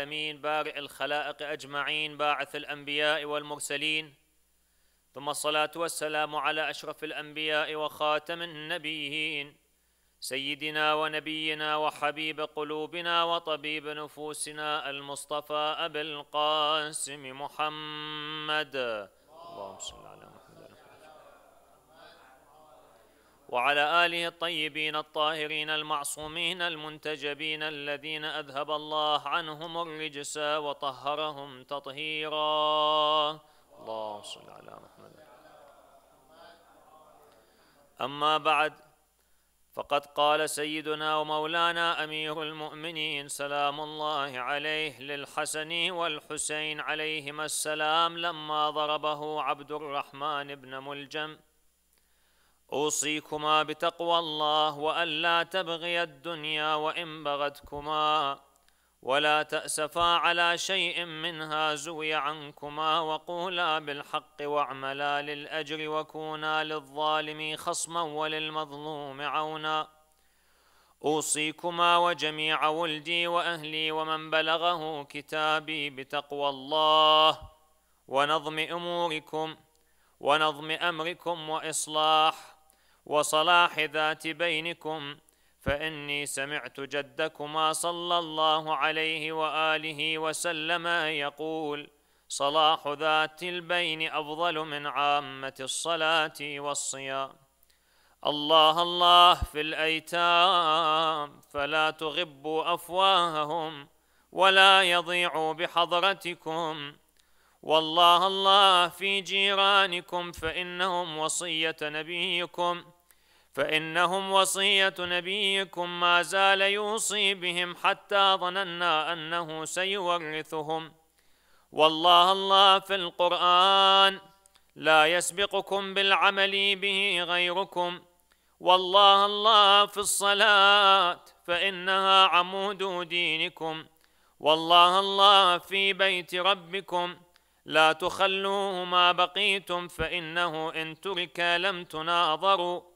العالمين بارئ الخلائق أجمعين باعث الأنبياء والمرسلين ثم الصلاة والسلام على أشرف الأنبياء وخاتم النبيين سيدنا ونبينا وحبيب قلوبنا وطبيب نفوسنا المصطفى أبي القاسم محمد اللهم صل على وعلى آله الطيبين الطاهرين المعصومين المنتجبين الذين أذهب الله عنهم الرجس وطهرهم تطهيرا اللهم صل على محمد أما بعد فقد قال سيدنا ومولانا أمير المؤمنين سلام الله عليه للحسن والحسين عليهما السلام لما ضربه عبد الرحمن بن ملجم اوصيكما بتقوى الله والا تبغي الدنيا وان بغتكما ولا تاسفا على شيء منها زوي عنكما وقولا بالحق واعملا للاجر وكونا للظالم خصما وللمظلوم عونا اوصيكما وجميع ولدي واهلي ومن بلغه كتابي بتقوى الله ونظم اموركم ونظم امركم واصلاح وصلاح ذات بينكم فاني سمعت جدكما صلى الله عليه واله وسلم يقول صلاح ذات البين افضل من عامه الصلاه والصيام الله الله في الايتام فلا تغبوا افواههم ولا يضيعوا بحضرتكم والله الله في جيرانكم فانهم وصيه نبيكم فإنهم وصية نبيكم ما زال يوصي بهم حتى ظننا أنه سيورثهم والله الله في القرآن لا يسبقكم بالعمل به غيركم والله الله في الصلاة فإنها عمود دينكم والله الله في بيت ربكم لا تخلوه ما بقيتم فإنه إن ترك لم تناظروا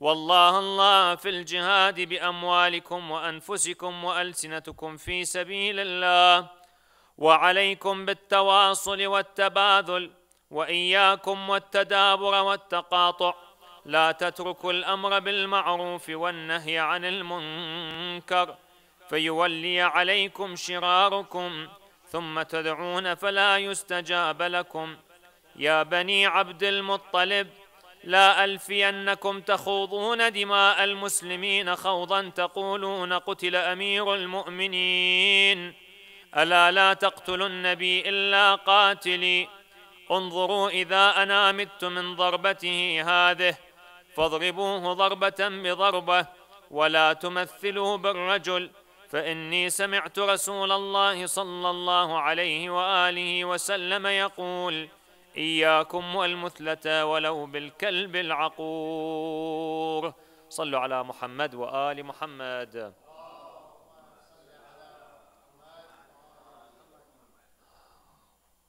والله الله في الجهاد باموالكم وانفسكم والسنتكم في سبيل الله وعليكم بالتواصل والتباذل واياكم والتدابر والتقاطع لا تتركوا الامر بالمعروف والنهي عن المنكر فيولي عليكم شراركم ثم تدعون فلا يستجاب لكم يا بني عبد المطلب لا ألفينكم تخوضون دماء المسلمين خوضا تقولون قتل أمير المؤمنين ألا لا تقتلوا النبي إلا قاتلي انظروا إذا أنا مت من ضربته هذه فاضربوه ضربة بضربة ولا تمثلوا بالرجل فإني سمعت رسول الله صلى الله عليه وآله وسلم يقول: إياكم والمثلة ولو بالكلب العقور صلوا على محمد وآل محمد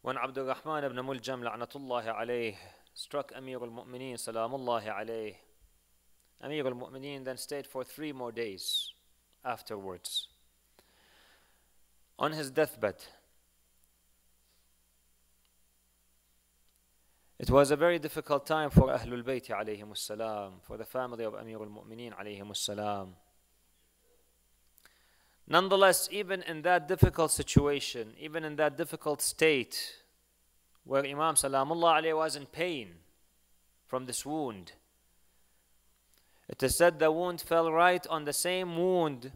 وان عبد الرحمن بن ملجم لعنة الله عليه struck أمير المؤمنين سلام الله عليه أمير المؤمنين then stayed for three more days afterwards. On his deathbed, It was a very difficult time for Ahlul Bayt for the family of Amir al-Mu'mineen Nonetheless, even in that difficult situation, even in that difficult state, where Imam Salamullah alayhi was in pain from this wound, it is said the wound fell right on the same wound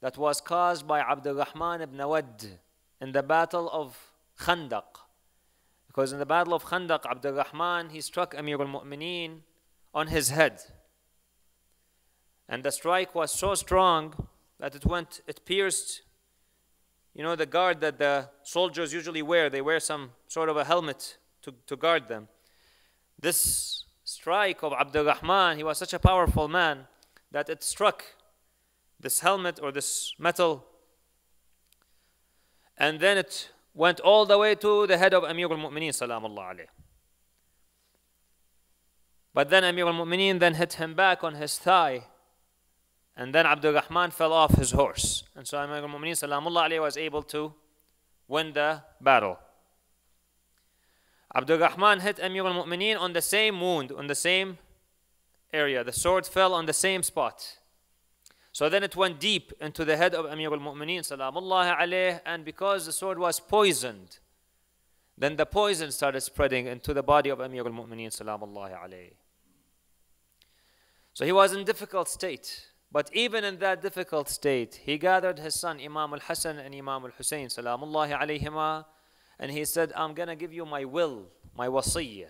that was caused by Abdul Rahman ibn Awad in the battle of Khandaq. Because in the battle of Khandaq, Abdul Rahman, he struck Amir al-Mu'mineen on his head. And the strike was so strong that it went, it pierced, you know, the guard that the soldiers usually wear. They wear some sort of a helmet to, to guard them. This strike of Abdul Rahman, he was such a powerful man that it struck this helmet or this metal and then it went all the way to the head of Amir al-Mu'mineen salamullah alayh. But then Amir al-Mu'mineen then hit him back on his thigh and then Abdul Rahman fell off his horse. And so Amir al-Mu'mineen salamullah alayh was able to win the battle. Abdul Rahman hit Amir al-Mu'mineen on the same wound, on the same area. The sword fell on the same spot. So then it went deep into the head of Amir al-Mu'mineen and because the sword was poisoned, then the poison started spreading into the body of Amir al-Mu'mineen So he was in difficult state. But even in that difficult state, he gathered his son Imam al-Hasan and Imam al-Hussein salamullah alayhima and he said, I'm going to give you my will, my wasiyyah.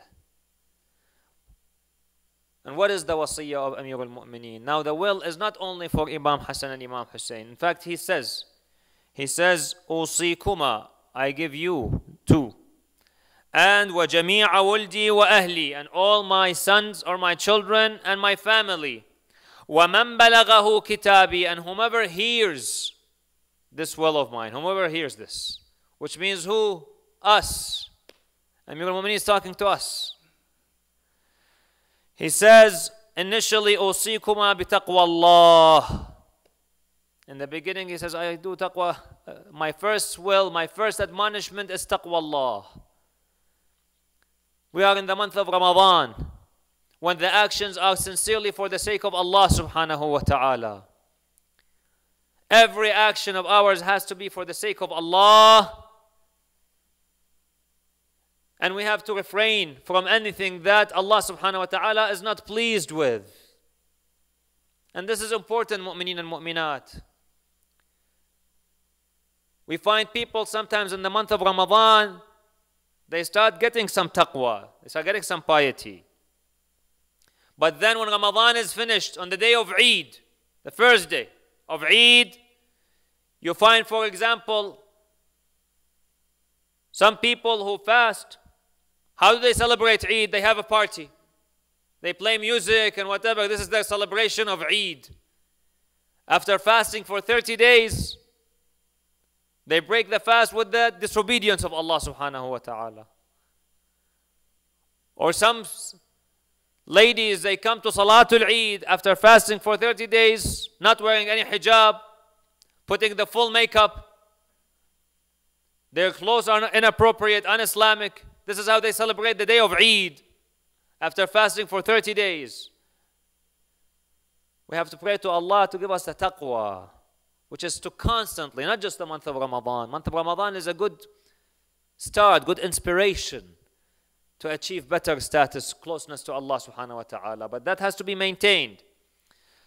And what is the wasiyya of Amir al-Mu'mineen? Now the will is not only for Imam Hassan and Imam Hussein. In fact, he says, he says, Usikuma, I give you two. And وَجَمِيعَ wa ahl'i, And all my sons or my children and my family. wa man بَلَغَهُ kitabi, And whomever hears this will of mine, whomever hears this. Which means who? Us. Amir al-Mu'mineen is talking to us. He says, initially, usikuma Allah." In the beginning, he says, I do taqwa. Uh, my first will, my first admonishment is taqwallah. We are in the month of Ramadan when the actions are sincerely for the sake of Allah subhanahu wa ta'ala. Every action of ours has to be for the sake of Allah and we have to refrain from anything that Allah subhanahu wa ta'ala is not pleased with. And this is important, mu'mineen and mu'minat. We find people sometimes in the month of Ramadan, they start getting some taqwa, they start getting some piety. But then when Ramadan is finished on the day of Eid, the first day of Eid, you find, for example, some people who fast how do they celebrate Eid? They have a party. They play music and whatever. This is their celebration of Eid. After fasting for 30 days, they break the fast with the disobedience of Allah subhanahu wa ta'ala. Or some ladies, they come to Salatul Eid after fasting for 30 days, not wearing any hijab, putting the full makeup. Their clothes are inappropriate, un Islamic. This is how they celebrate the day of Eid after fasting for 30 days. We have to pray to Allah to give us the taqwa, which is to constantly, not just the month of Ramadan. Month of Ramadan is a good start, good inspiration to achieve better status, closeness to Allah subhanahu wa ta'ala. But that has to be maintained.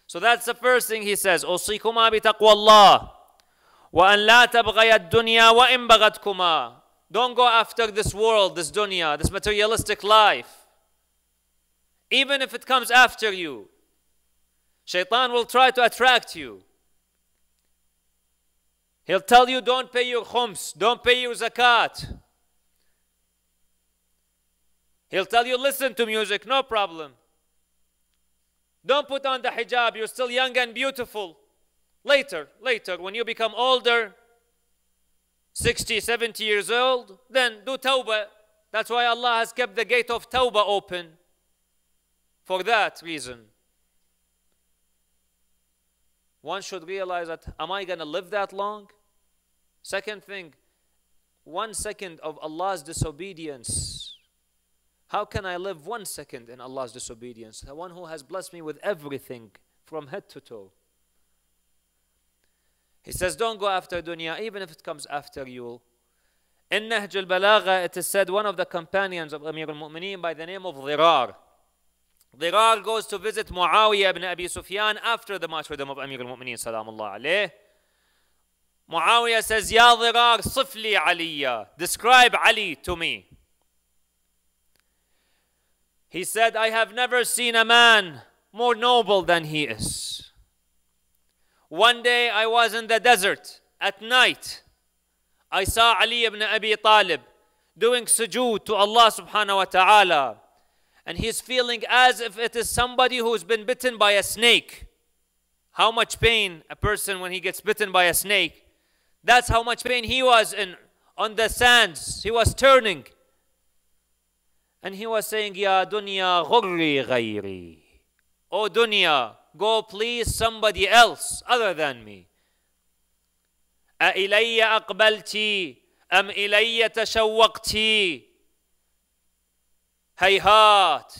So that's the first thing he says. أوصيكما بتقوى الله وأن لا تبغي الدنيا وإن بغتكما don't go after this world, this dunya, this materialistic life. Even if it comes after you, shaitan will try to attract you. He'll tell you, don't pay your khums, don't pay your zakat. He'll tell you, listen to music, no problem. Don't put on the hijab, you're still young and beautiful. Later, later, when you become older, 60, 70 years old, then do tawbah. That's why Allah has kept the gate of tawbah open for that reason. One should realize that, am I going to live that long? Second thing, one second of Allah's disobedience. How can I live one second in Allah's disobedience? The one who has blessed me with everything from head to toe. He says, don't go after dunya, even if it comes after you. In Nahj al-Balagha, it is said one of the companions of Amir al-Mu'mineen by the name of Dhirar. Dhirar goes to visit Muawiyah ibn Abi Sufyan after the martyrdom of Amir al-Mu'mineen, Muawiyah says, Ya Dhirar, sifli Aliya. Describe Ali to me. He said, I have never seen a man more noble than he is. One day I was in the desert at night. I saw Ali ibn Abi Talib doing sujood to Allah subhanahu wa ta'ala. And he's feeling as if it is somebody who's been bitten by a snake. How much pain a person when he gets bitten by a snake. That's how much pain he was in on the sands. He was turning. And he was saying, Ya dunya ghurri ghayri. O dunya, go please somebody else other than me. أإلي أقبلتِ أم إلي تشوقتِ هيهات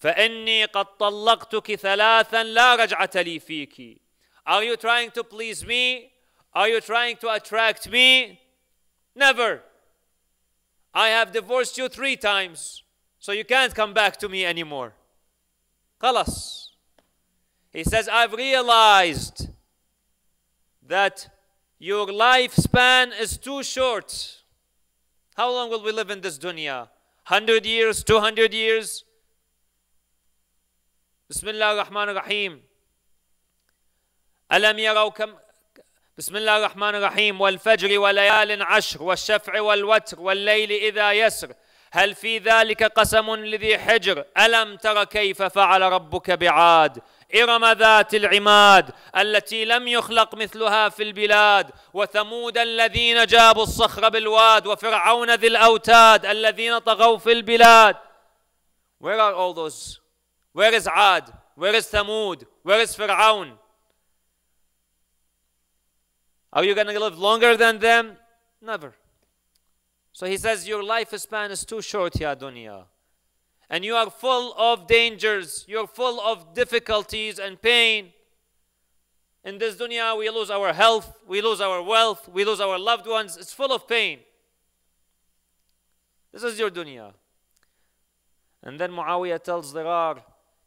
فإني قد طلقتك ثلاثا لا رجعة لي فيك. Are you trying to please me? Are you trying to attract me? Never. I have divorced you three times, so you can't come back to me anymore. خلاص he says, I've realized that your lifespan is too short. How long will we live in this dunya? 100 years? 200 years? Bismillah ar-Rahman ar-Rahim. Alam yaraw kam... بسم الله al الرحيم wa وليال عشر والشفع والوتر laili إذا يسر هل في ذلك قسم لذي حجر ألم تر كيف فعل ربك بعاد إرم ذات العماد التي لم يخلق مثلها في البلاد وثمود الذين جابوا الصخر بالواد وفرعون ذي الأوتاد الذين طغوا في البلاد Where are all those? Where is Ad? Where is Thamud? Where is Fir'aun? Are you going to live longer than them? Never. So he says, Your lifespan is too short, Ya dunya. And you are full of dangers, you're full of difficulties and pain. In this dunya, we lose our health, we lose our wealth, we lose our loved ones. It's full of pain. This is your dunya. And then Muawiyah tells Dirar,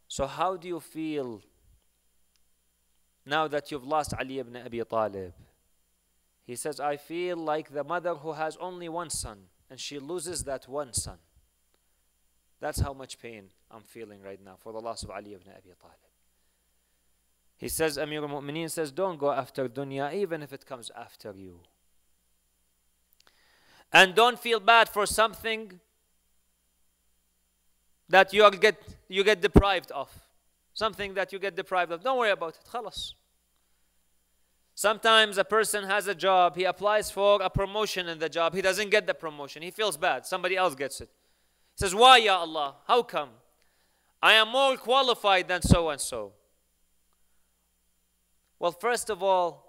So, how do you feel now that you've lost Ali ibn Abi Talib? He says, I feel like the mother who has only one son and she loses that one son. That's how much pain I'm feeling right now for the loss of Ali ibn Abi Talib. He says, Amir al Mu'mineen says, Don't go after dunya, even if it comes after you. And don't feel bad for something that you get, you get deprived of. Something that you get deprived of. Don't worry about it. خلاص. Sometimes a person has a job, he applies for a promotion in the job, he doesn't get the promotion, he feels bad, somebody else gets it. He says, Why, Ya Allah? How come? I am more qualified than so and so. Well, first of all,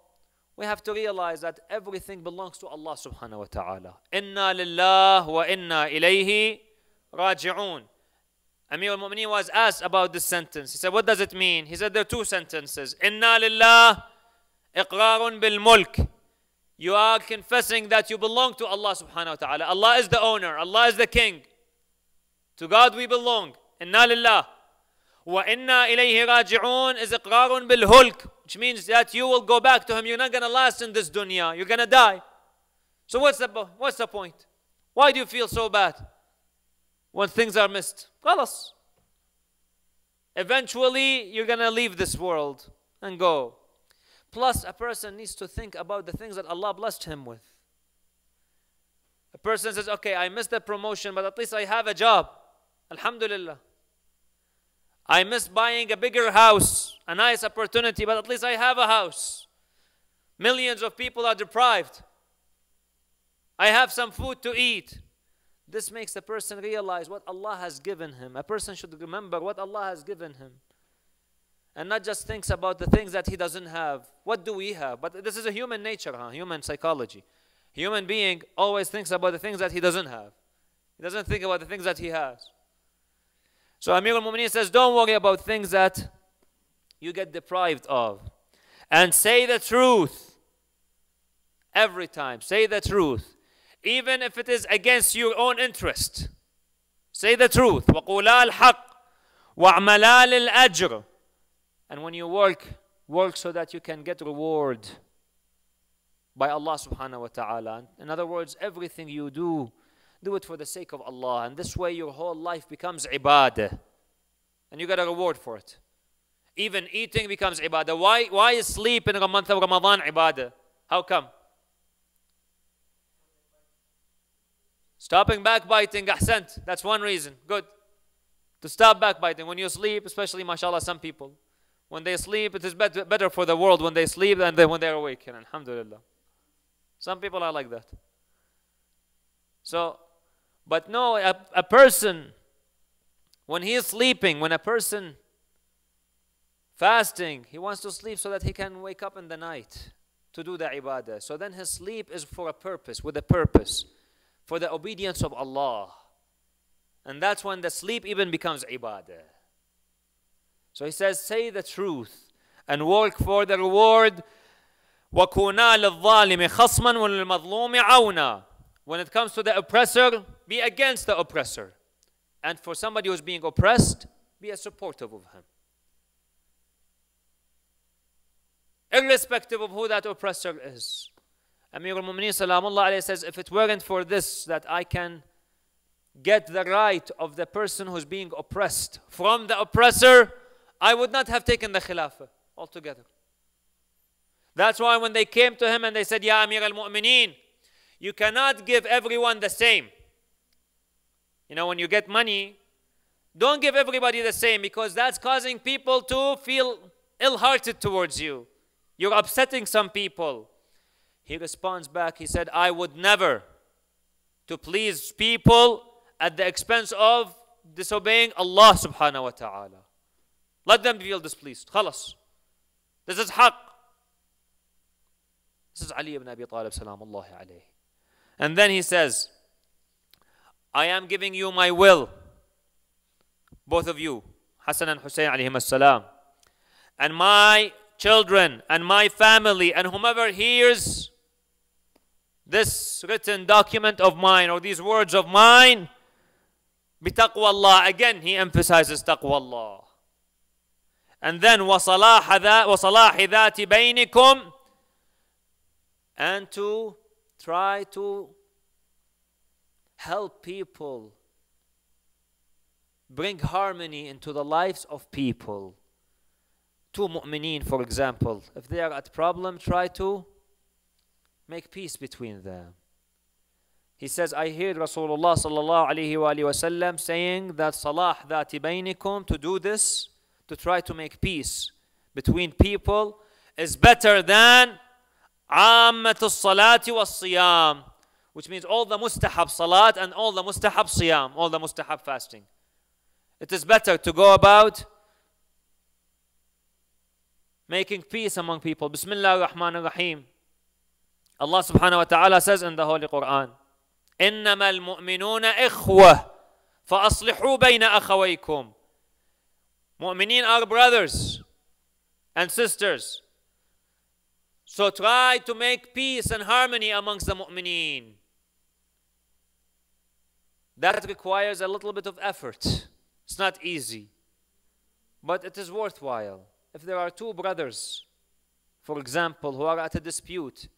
we have to realize that everything belongs to Allah subhanahu wa ta'ala. Inna lillah wa inna ilayhi raji'un. Amir al-Mu'mineen was asked about this sentence. He said, what does it mean? He said, there are two sentences. Inna lillah إقرار بالملك You are confessing that you belong to Allah subhanahu wa ta'ala. Allah is the owner. Allah is the king. To God we belong. Inna lillah. inna ilayhi raji'un is إِقْرَارٌ بِالْهُلْك which means that you will go back to him. You're not going to last in this dunya. You're going to die. So what's the, what's the point? Why do you feel so bad when things are missed? خلاص. Eventually, you're going to leave this world and go. Plus, a person needs to think about the things that Allah blessed him with. A person says, okay, I missed the promotion, but at least I have a job. Alhamdulillah. I miss buying a bigger house, a nice opportunity, but at least I have a house. Millions of people are deprived. I have some food to eat. This makes the person realize what Allah has given him. A person should remember what Allah has given him and not just thinks about the things that he doesn't have. What do we have? But this is a human nature, huh? human psychology. Human being always thinks about the things that he doesn't have. He doesn't think about the things that he has. So Amir al-Mu'mineen says, don't worry about things that you get deprived of. And say the truth every time. Say the truth. Even if it is against your own interest. Say the truth. وَقُولَا الْحَقِّ وَعْمَلَا لِلْأَجْرِ and when you work, work so that you can get reward by Allah subhanahu wa ta'ala. In other words, everything you do, do it for the sake of Allah. And this way your whole life becomes ibadah. And you get a reward for it. Even eating becomes ibadah. Why, why is sleep in the month of Ramadan ibadah? How come? Stopping backbiting, ahsant. That's one reason. Good. To stop backbiting. When you sleep, especially mashallah, some people. When they sleep, it is better for the world when they sleep than when they are awake. alhamdulillah. Some people are like that. So, but no, a, a person, when he is sleeping, when a person fasting, he wants to sleep so that he can wake up in the night to do the ibadah. So then his sleep is for a purpose, with a purpose, for the obedience of Allah. And that's when the sleep even becomes ibadah. So he says, Say the truth and work for the reward. When it comes to the oppressor, be against the oppressor. And for somebody who's being oppressed, be a supportive of him. Irrespective of who that oppressor is. Amir al-Mu'mineen salamullah says, if it weren't for this that I can get the right of the person who's being oppressed from the oppressor, I would not have taken the Khilafah altogether. That's why when they came to him and they said, Ya Amir al Mu'mineen, you cannot give everyone the same. You know, when you get money, don't give everybody the same because that's causing people to feel ill hearted towards you. You're upsetting some people. He responds back, he said, I would never to please people at the expense of disobeying Allah subhanahu wa ta'ala. Let them feel displeased. Khalas. This is haqq. This is Ali ibn Abi Talib, salamullahi alayhi. And then he says, I am giving you my will, both of you, Hassan and Hussein alayhim salam. And my children and my family and whomever hears this written document of mine or these words of mine, taqwa Allah. Again, he emphasizes taqwa Allah. And then وَصَلَاحَ ذَاتِ بَيْنِكُمْ And to try to help people, bring harmony into the lives of people. Two mu'mineen, for example, if they are at problem, try to make peace between them. He says, I heard Rasulullah sallallahu alaihi wasallam saying that salah dhati bainikum, to do this, to try to make peace between people is better than Ammatul which means all the mustahab salat and all the mustahab siyam, all the mustahab fasting. It is better to go about making peace among people. Bismillah ar-Rahman ar-Rahim. Allah subhanahu wa ta'ala says in the Holy Quran, إنما المؤمنون إخوة فأصلحوا بين أخويكم Mu'mineen are brothers and sisters. So try to make peace and harmony amongst the mu'mineen. That requires a little bit of effort. It's not easy, but it is worthwhile. If there are two brothers, for example, who are at a dispute,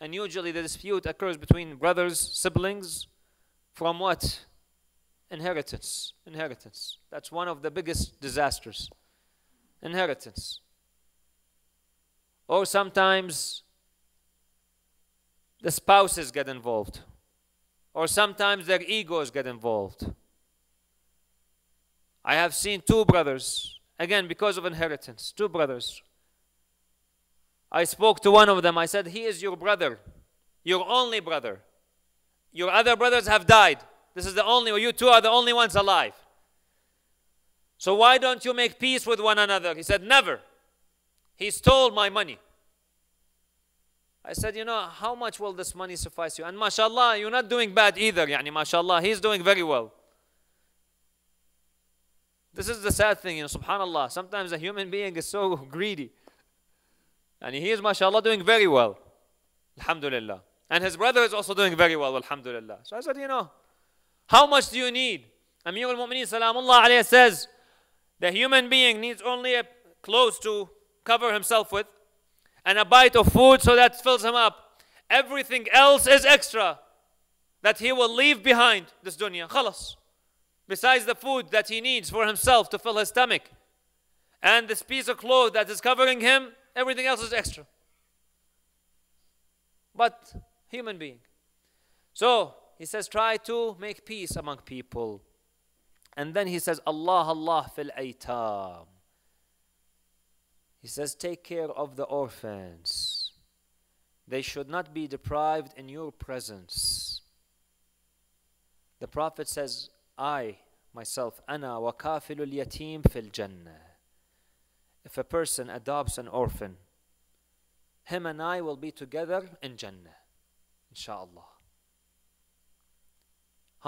and usually the dispute occurs between brothers, siblings, from what? Inheritance. Inheritance. That's one of the biggest disasters. Inheritance. Or oh, sometimes the spouses get involved. Or sometimes their egos get involved. I have seen two brothers, again, because of inheritance, two brothers. I spoke to one of them. I said, He is your brother, your only brother. Your other brothers have died. This is the only You two are the only ones alive. So why don't you make peace with one another? He said, Never. He stole my money. I said, you know, how much will this money suffice you? And mashallah, you're not doing bad either. Yani, mashallah, he's doing very well. This is the sad thing, you know, subhanallah. Sometimes a human being is so greedy. And he is, mashallah, doing very well. Alhamdulillah. And his brother is also doing very well, alhamdulillah. So I said, you know, how much do you need? Amir al-Mu'mineen salamullah alayhi says, the human being needs only a clothes to cover himself with and a bite of food so that fills him up. Everything else is extra that he will leave behind this dunya. Khalas. Besides the food that he needs for himself to fill his stomach and this piece of cloth that is covering him, everything else is extra. But human being. So he says, try to make peace among people. And then he says, Allah, Allah fil aytam. He says, take care of the orphans. They should not be deprived in your presence. The Prophet says, I, myself, ana wa kafilul yateem fil jannah. If a person adopts an orphan, him and I will be together in Jannah, inshallah.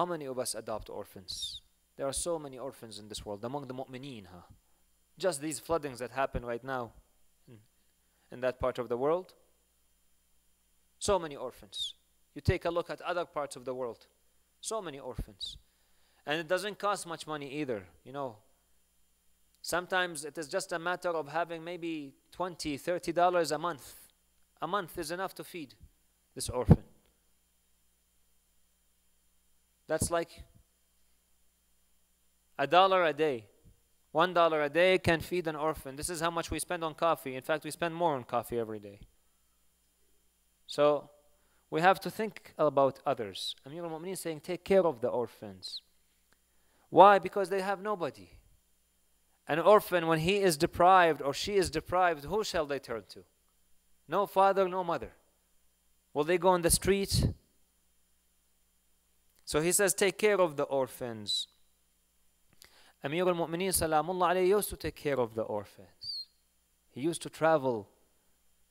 How many of us adopt orphans? There are so many orphans in this world, among the mu'mineen. Huh? Just these floodings that happen right now in that part of the world. So many orphans. You take a look at other parts of the world. So many orphans. And it doesn't cost much money either, you know. Sometimes it is just a matter of having maybe 20, 30 dollars a month. A month is enough to feed this orphan. That's like a dollar a day. One dollar a day can feed an orphan. This is how much we spend on coffee. In fact, we spend more on coffee every day. So we have to think about others. Amir al Mu'mineen is saying, take care of the orphans. Why? Because they have nobody. An orphan, when he is deprived or she is deprived, who shall they turn to? No father, no mother. Will they go on the street? So he says, take care of the orphans. Amir al-Mu'mineen used to take care of the orphans. He used to travel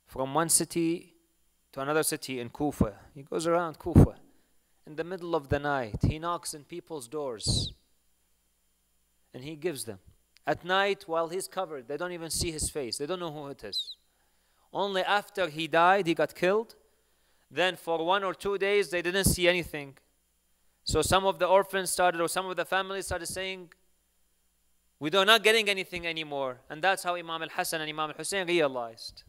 from one city to another city in Kufa. He goes around Kufa in the middle of the night. He knocks in people's doors and he gives them. At night, while he's covered, they don't even see his face. They don't know who it is. Only after he died, he got killed. Then for one or two days, they didn't see anything. So some of the orphans started, or some of the families started saying, we are not getting anything anymore. And that's how Imam al Hassan and Imam al Hussein realized.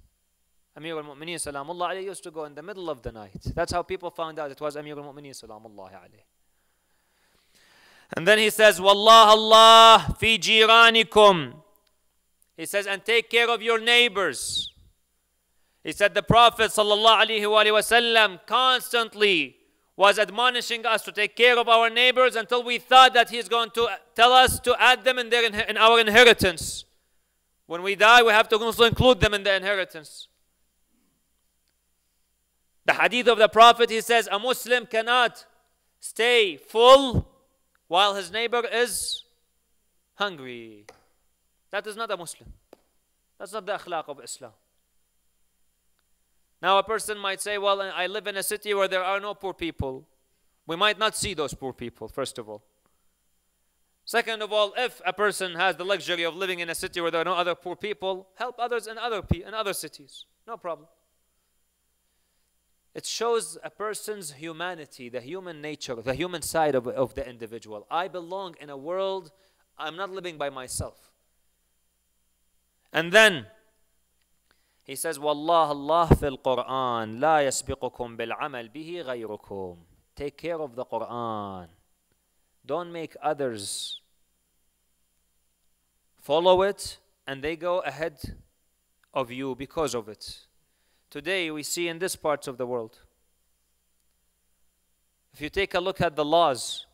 Amir al Mu'mineen salamullah alayhi used to go in the middle of the night. That's how people found out it was Amir al Mu'mineen salamullah alayhi. And then he says, Wallah Allah fi jiranikum. He says, and take care of your neighbors. He said, the Prophet sallallahu alayhi wa constantly was admonishing us to take care of our neighbors until we thought that he's going to tell us to add them in, their, in our inheritance. When we die, we have to also include them in the inheritance. The hadith of the Prophet, he says, a Muslim cannot stay full while his neighbor is hungry. That is not a Muslim. That's not the akhlaq of Islam. Now, a person might say, Well, I live in a city where there are no poor people. We might not see those poor people, first of all. Second of all, if a person has the luxury of living in a city where there are no other poor people, help others in other, pe- in other cities. No problem. It shows a person's humanity, the human nature, the human side of, of the individual. I belong in a world, I'm not living by myself. And then he says, Wallah Allah fil Quran, la yasbiqukum bil amal bihi ghayrukum. Take care of the Quran. Don't make others follow it and they go ahead of you because of it. Today we see in this parts of the world. If you take a look at the laws,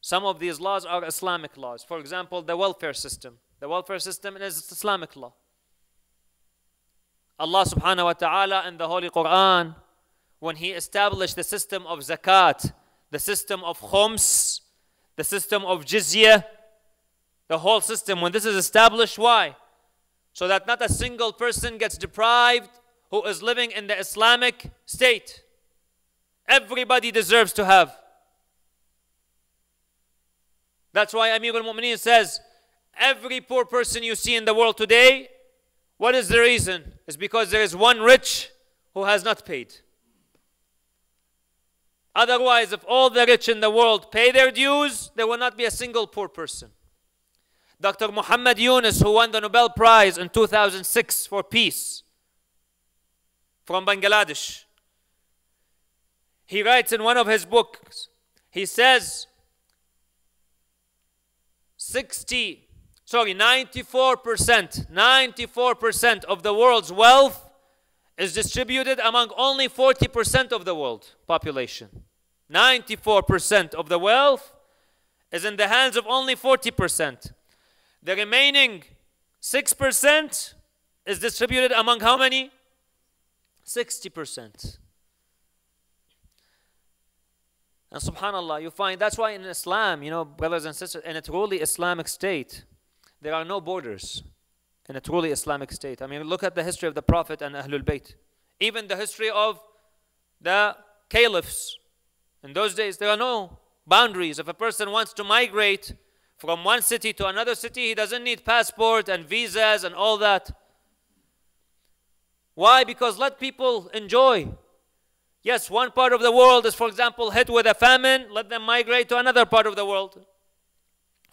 some of these laws are Islamic laws. For example, the welfare system. The welfare system is Islamic law. Allah subhanahu wa ta'ala in the Holy Quran, when He established the system of zakat, the system of khums, the system of jizya, the whole system, when this is established, why? So that not a single person gets deprived who is living in the Islamic state. Everybody deserves to have. That's why Amir al Mu'mineen says, every poor person you see in the world today what is the reason? It's because there is one rich who has not paid. Otherwise, if all the rich in the world pay their dues, there will not be a single poor person. Dr. Muhammad Yunus, who won the Nobel Prize in 2006 for peace from Bangladesh, he writes in one of his books, he says, 60 sorry, 94%, 94% of the world's wealth is distributed among only 40% of the world population. 94% of the wealth is in the hands of only 40%. The remaining 6% is distributed among how many? 60%. And subhanAllah, you find that's why in Islam, you know, brothers and sisters, in a truly Islamic state, there are no borders in a truly Islamic state. I mean, look at the history of the Prophet and Ahlul Bayt. Even the history of the caliphs. In those days, there are no boundaries. If a person wants to migrate from one city to another city, he doesn't need passport and visas and all that. Why? Because let people enjoy. Yes, one part of the world is, for example, hit with a famine, let them migrate to another part of the world.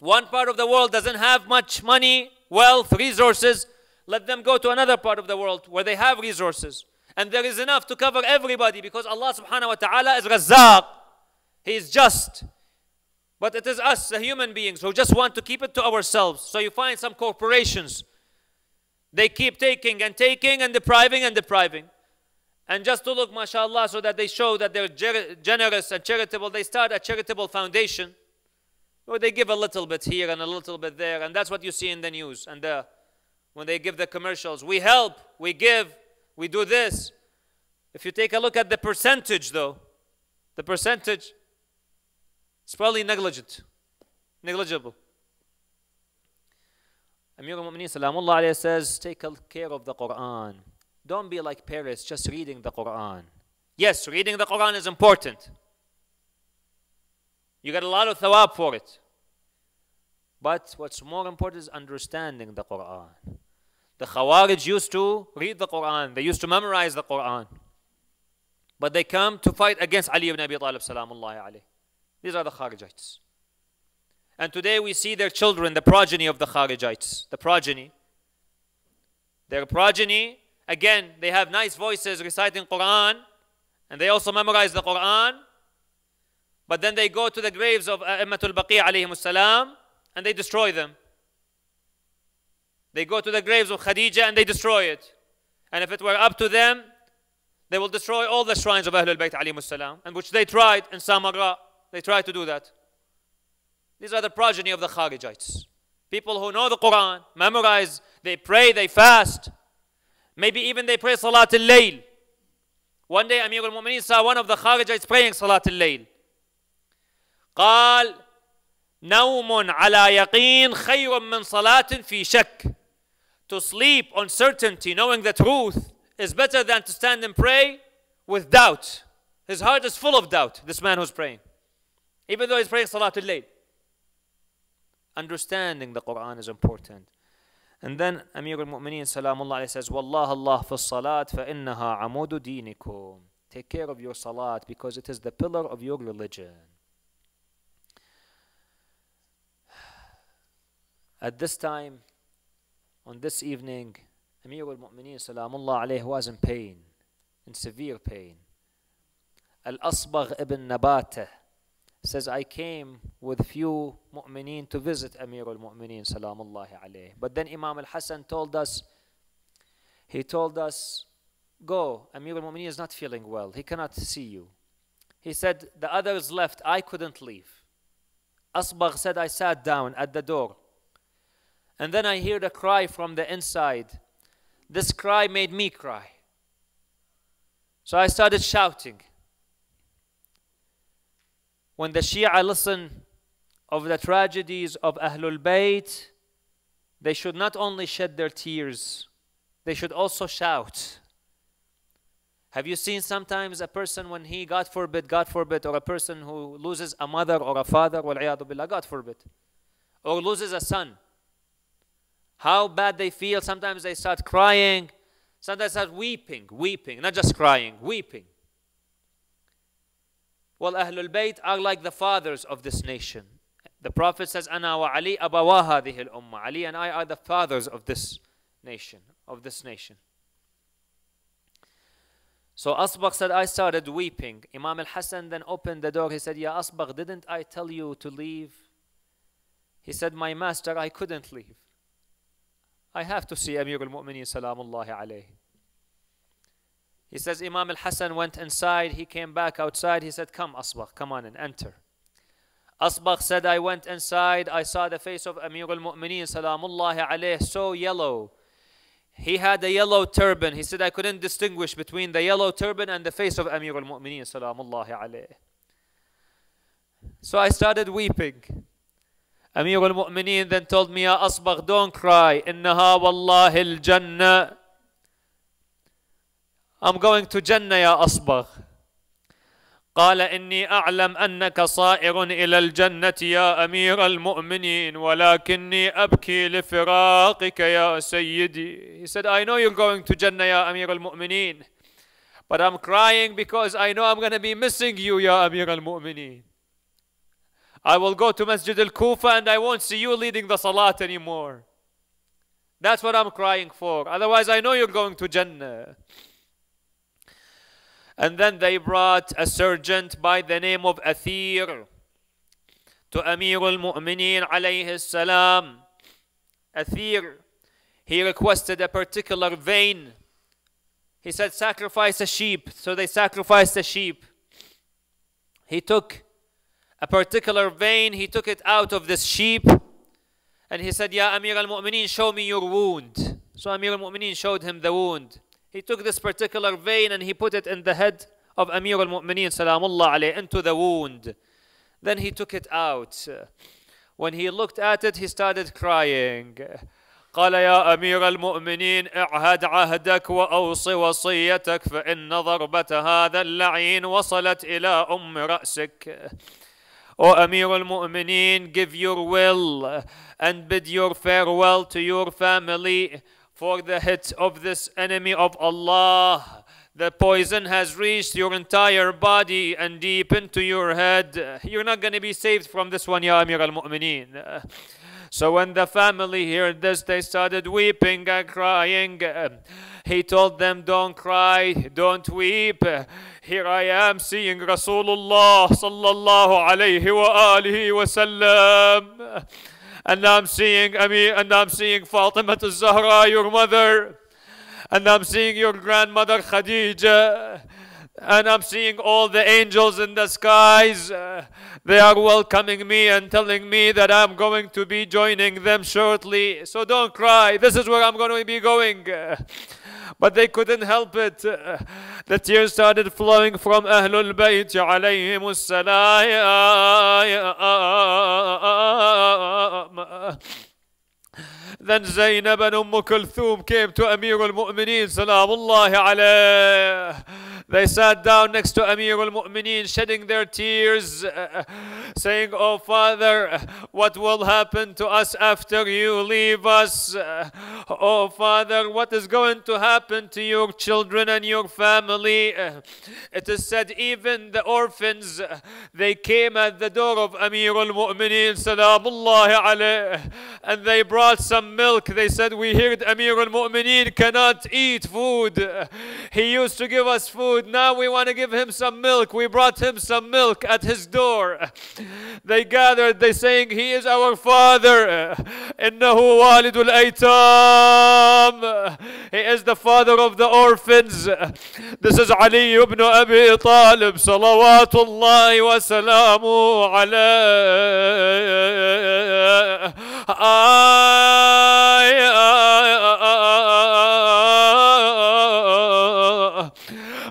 One part of the world doesn't have much money, wealth, resources. Let them go to another part of the world where they have resources. And there is enough to cover everybody because Allah subhanahu wa ta'ala is Razzaq. He is just. But it is us, the human beings, who just want to keep it to ourselves. So you find some corporations. They keep taking and taking and depriving and depriving. And just to look, mashallah, so that they show that they're generous and charitable, they start a charitable foundation or they give a little bit here and a little bit there, and that's what you see in the news and the, when they give the commercials. We help, we give, we do this. If you take a look at the percentage, though, the percentage is probably negligent, negligible. Amir al-Mu'mineen Salamullah alayhi says, take care of the Qur'an. Don't be like Paris, just reading the Qur'an. Yes, reading the Qur'an is important. You get a lot of thawab for it. But what's more important is understanding the Quran. The Khawarij used to read the Quran, they used to memorize the Quran. But they come to fight against Ali ibn Abi Talib, These are the Kharijites. And today we see their children, the progeny of the Kharijites, the progeny. Their progeny, again, they have nice voices reciting Quran, and they also memorize the Quran, but then they go to the graves of uh, Immatul Baqi alayhim salam and they destroy them. They go to the graves of Khadija and they destroy it. And if it were up to them, they will destroy all the shrines of Ahlul Bayt alayhim salam, and which they tried in Samarra. They tried to do that. These are the progeny of the Kharijites. People who know the Quran, memorize, they pray, they fast. Maybe even they pray Salat al-Layl. One day Amir al-Mu'mineen saw one of the Kharijites praying Salat al-Layl. قال نوم على يقين خير من صلاة في شك To sleep on certainty knowing the truth is better than to stand and pray with doubt His heart is full of doubt this man who's praying even though he's praying Salatul Layl Understanding the Quran is important And then Amir al-Mu'mineen Salamullah alayhi says, Wallah Allah fi salat fa innaha amudu dinikum. Take care of your salat because it is the pillar of your religion. At this time, on this evening, Amir al-Mu'mineen salamullah alayhi was in pain, in severe pain. Al-Asbagh ibn Nabata says, I came with few mu'mineen to visit Amir al-Mu'mineen salamullah alayhi. But then Imam al-Hasan told us, he told us, go, Amir al-Mu'mineen is not feeling well. He cannot see you. He said, the others left. I couldn't leave. Asbagh said, I sat down at the door. And then I heard a cry from the inside. This cry made me cry. So I started shouting. When the Shia listen of the tragedies of Ahlul Bayt, they should not only shed their tears, they should also shout. Have you seen sometimes a person when he, God forbid, God forbid, or a person who loses a mother or a father, billah, God forbid, or loses a son? how bad they feel. Sometimes they start crying. Sometimes they start weeping, weeping, not just crying, weeping. Well, Ahlul Bayt are like the fathers of this nation. The Prophet says, Ana wa Ali abawa hadhihi umma Ali and I are the fathers of this nation, of this nation. So Asbagh said, I started weeping. Imam al-Hassan then opened the door. He said, Ya Asbagh, didn't I tell you to leave? He said, my master, I couldn't leave. I have to see Amir al-Mu'mineen salamullahi alayhi. He says Imam al Hassan went inside, he came back outside, he said, come Asbagh, come on and enter. Asbagh said, I went inside, I saw the face of Amir al-Mu'mineen salamullahi alayhi so yellow. He had a yellow turban. He said, I couldn't distinguish between the yellow turban and the face of Amir al-Mu'mineen salamullahi alayhi. So I started weeping. أمير المؤمنين then told me يا أصبغ don't cry إنها والله الجنة I'm going to جنة يا أصبغ قال إني أعلم أنك صائر إلى الجنة يا أمير المؤمنين ولكني أبكي لفراقك يا سيدي He said I know you're going to جنة يا أمير المؤمنين But I'm crying because I know I'm going to be missing you يا أمير المؤمنين I will go to Masjid al Kufa and I won't see you leading the Salat anymore. That's what I'm crying for. Otherwise, I know you're going to Jannah. And then they brought a sergeant by the name of Athir to Amir al Mu'mineen alayhi salam. Athir, he requested a particular vein. He said, sacrifice a sheep. So they sacrificed a sheep. He took a particular vein, he took it out of this sheep and he said, Ya Amir al Mu'mineen, show me your wound. So Amir al Mu'mineen showed him the wound. He took this particular vein and he put it in the head of Amir al Mu'mineen, salamullah alayhi, into the wound. Then he took it out. When he looked at it, he started crying. قال يا أمير المؤمنين اعهد عهدك وأوص وصيتك فإن ضربة هذا اللعين وصلت إلى أم رأسك O Amir al Mu'mineen, give your will and bid your farewell to your family for the hit of this enemy of Allah. The poison has reached your entire body and deep into your head. You're not going to be saved from this one, Ya Amir al Mu'mineen. So when the family heard this, they started weeping and crying. He told them, Don't cry, don't weep. Here I am seeing Rasulullah sallallahu alayhi wa alihi wa sallam. And I'm seeing Ami, and I'm seeing Fatima Zahra, your mother. And I'm seeing your grandmother Khadija and I'm seeing all the angels in the skies. Uh, they are welcoming me and telling me that I'm going to be joining them shortly. So don't cry. This is where I'm going to be going. Uh, but they couldn't help it. Uh, the tears started flowing from Ahlul Bayt alayhim Then Zainab and Umm Kulthum came to Amir al-Mu'mineen, salamullah alayh. They sat down next to Amir al-Mu'mineen, shedding their tears, uh, uh, saying, Oh Father, what will happen to us after you leave us? Uh, oh Father, what is going to happen to your children and your family? Uh, it is said even the orphans, uh, they came at the door of Amir al-Mu'mineen, and they brought some milk. They said, we heard Amir al-Mu'mineen cannot eat food. He used to give us food now we want to give him some milk. We brought him some milk at his door. They gathered, they saying, He is our father. Innahu alidul aitam. He is the father of the orphans. This is Ali ibn Abi Talib. Salawatullahi wa salamu alayhi.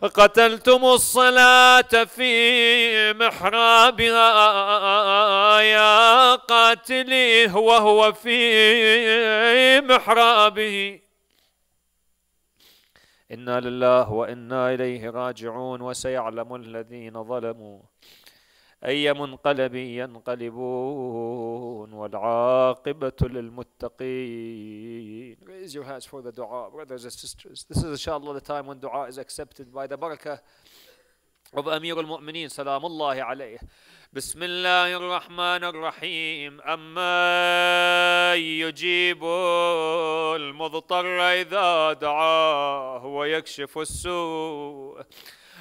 قتلتم الصلاة في محرابها يا قاتلي وهو في محرابه إنا لله وإنا إليه راجعون وسيعلم الذين ظلموا أي منقلب ينقلبون والعاقبة للمتقين Raise your hands for the dua, brothers and sisters. This is inshallah the time when dua is accepted by the barakah of al-Mu'mineen, سلام الله عليه بسم الله الرحمن الرحيم أما يجيب المضطر إذا دعاه ويكشف السوء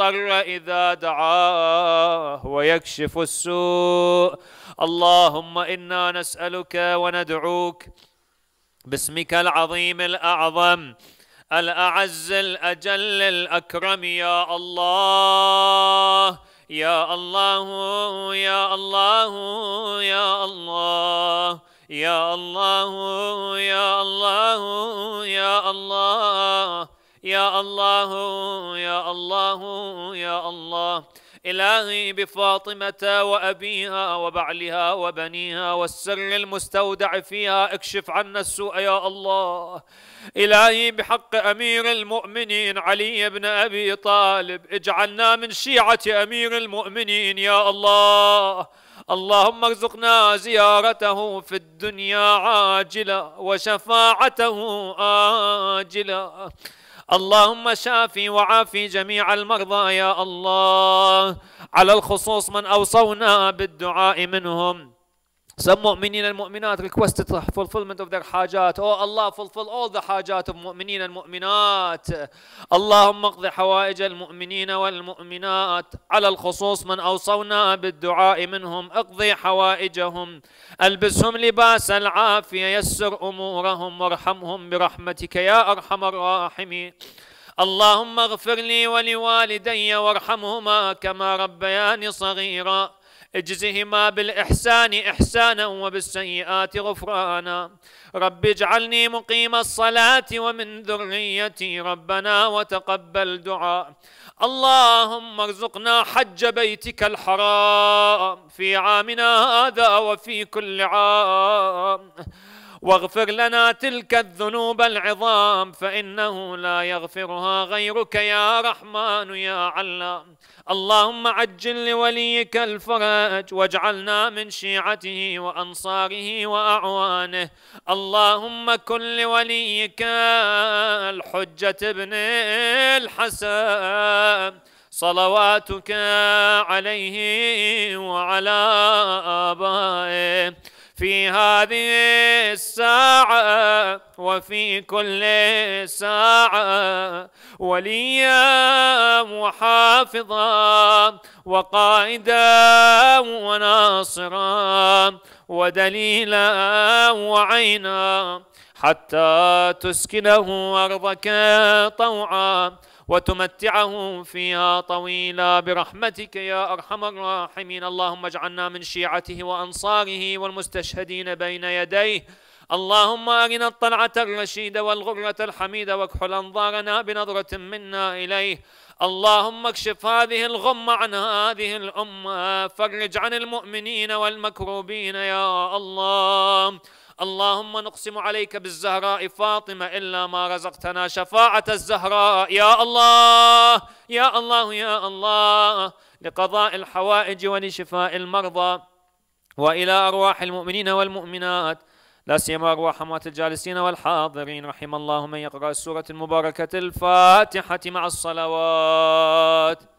المضطر إذا دعاه ويكشف السوء اللهم إنا نسألك وندعوك باسمك العظيم الأعظم الأعز الأجل الأكرم يا الله يا الله يا الله يا الله يا الله يا الله يا الله يا الله يا الله يا الله إلهي بفاطمة وأبيها وبعلها وبنيها والسر المستودع فيها اكشف عنا السوء يا الله إلهي بحق أمير المؤمنين علي بن أبي طالب اجعلنا من شيعة أمير المؤمنين يا الله اللهم ارزقنا زيارته في الدنيا عاجلة وشفاعته آجلة اللهم شافي وعافي جميع المرضى يا الله على الخصوص من أوصونا بالدعاء منهم Some مؤمنين المؤمنات mu'minat requested fulfillment of their حاجات. Oh Allah, fulfill all the حاجات of mu'minin and mu'minat. اللهم اقض حوائج المؤمنين والمؤمنات على الخصوص من أوصونا بالدعاء منهم اقضي حوائجهم ألبسهم لباس العافية يسر أمورهم وارحمهم برحمتك يا أرحم الراحمين اللهم اغفر لي ولوالدي وارحمهما كما ربياني صغيرا اجزهما بالإحسان إحسانا وبالسيئات غفرانا رب اجعلني مقيم الصلاة ومن ذريتي ربنا وتقبل دعاء اللهم ارزقنا حج بيتك الحرام في عامنا هذا وفي كل عام واغفر لنا تلك الذنوب العظام فإنه لا يغفرها غيرك يا رحمن يا علام اللهم عجل لوليك الفرج واجعلنا من شيعته وأنصاره وأعوانه اللهم كن لوليك الحجة ابن الحسن صلواتك عليه وعلى آبائه في هذه الساعة وفي كل ساعة وليا وحافظا وقائدا وناصرا ودليلا وعينا حتى تسكنه أرضك طوعا وتمتعهم فيها طويلا برحمتك يا أرحم الراحمين اللهم اجعلنا من شيعته وأنصاره والمستشهدين بين يديه اللهم أرنا الطلعة الرشيدة والغرة الحميدة واكحل أنظارنا بنظرة منا إليه اللهم اكشف هذه الغمة عن هذه الأمة فرج عن المؤمنين والمكروبين يا الله اللهم نقسم عليك بالزهراء فاطمة إلا ما رزقتنا شفاعة الزهراء يا الله يا الله يا الله لقضاء الحوائج ولشفاء المرضى وإلى أرواح المؤمنين والمؤمنات لا سيما أرواح أموات الجالسين والحاضرين رحم الله من يقرأ السورة المباركة الفاتحة مع الصلوات